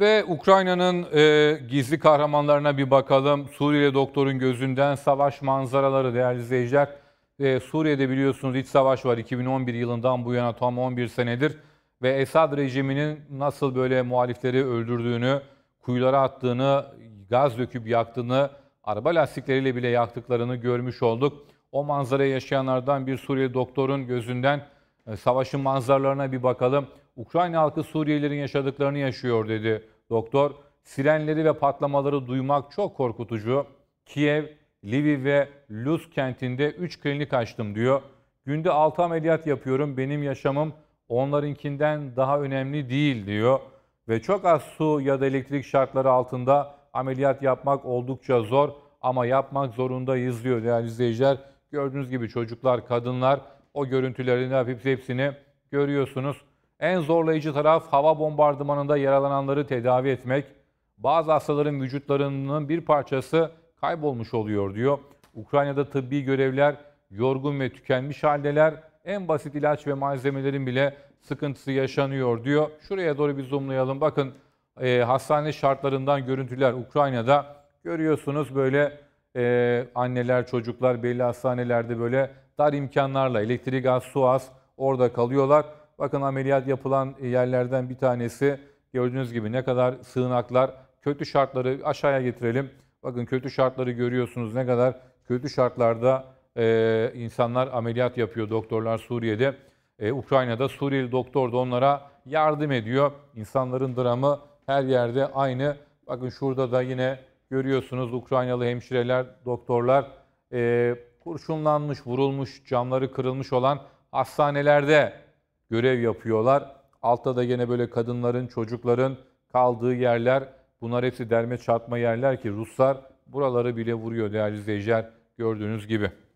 Ve Ukrayna'nın e, gizli kahramanlarına bir bakalım. Suriye doktorun gözünden savaş manzaraları değerli izleyiciler. E, Suriye'de biliyorsunuz iç savaş var 2011 yılından bu yana tam 11 senedir. Ve Esad rejiminin nasıl böyle muhalifleri öldürdüğünü, kuyulara attığını, gaz döküp yaktığını, araba lastikleriyle bile yaktıklarını görmüş olduk. O manzarayı yaşayanlardan bir Suriye doktorun gözünden e, savaşın manzaralarına bir bakalım. Ukrayna halkı Suriyelilerin yaşadıklarını yaşıyor dedi doktor. Sirenleri ve patlamaları duymak çok korkutucu. Kiev, Lviv ve Luz kentinde 3 klinik açtım diyor. Günde 6 ameliyat yapıyorum. Benim yaşamım onlarınkinden daha önemli değil diyor. Ve çok az su ya da elektrik şartları altında ameliyat yapmak oldukça zor ama yapmak zorundayız diyor değerli izleyiciler. Gördüğünüz gibi çocuklar, kadınlar o görüntülerin hepsini görüyorsunuz. En zorlayıcı taraf hava bombardımanında yaralananları tedavi etmek. Bazı hastaların vücutlarının bir parçası kaybolmuş oluyor diyor. Ukrayna'da tıbbi görevler yorgun ve tükenmiş haldeler. En basit ilaç ve malzemelerin bile sıkıntısı yaşanıyor diyor. Şuraya doğru bir zoomlayalım. Bakın e, hastane şartlarından görüntüler Ukrayna'da. Görüyorsunuz böyle e, anneler, çocuklar belli hastanelerde böyle dar imkanlarla elektrik, gaz, su az orada kalıyorlar. Bakın ameliyat yapılan yerlerden bir tanesi gördüğünüz gibi ne kadar sığınaklar, kötü şartları aşağıya getirelim. Bakın kötü şartları görüyorsunuz ne kadar kötü şartlarda e, insanlar ameliyat yapıyor doktorlar Suriye'de. E, Ukrayna'da Suriyeli doktor da onlara yardım ediyor. İnsanların dramı her yerde aynı. Bakın şurada da yine görüyorsunuz Ukraynalı hemşireler, doktorlar e, kurşunlanmış, vurulmuş, camları kırılmış olan hastanelerde görev yapıyorlar. Altta da gene böyle kadınların, çocukların kaldığı yerler. Bunlar hepsi derme çarpma yerler ki Ruslar buraları bile vuruyor değerli izleyiciler gördüğünüz gibi.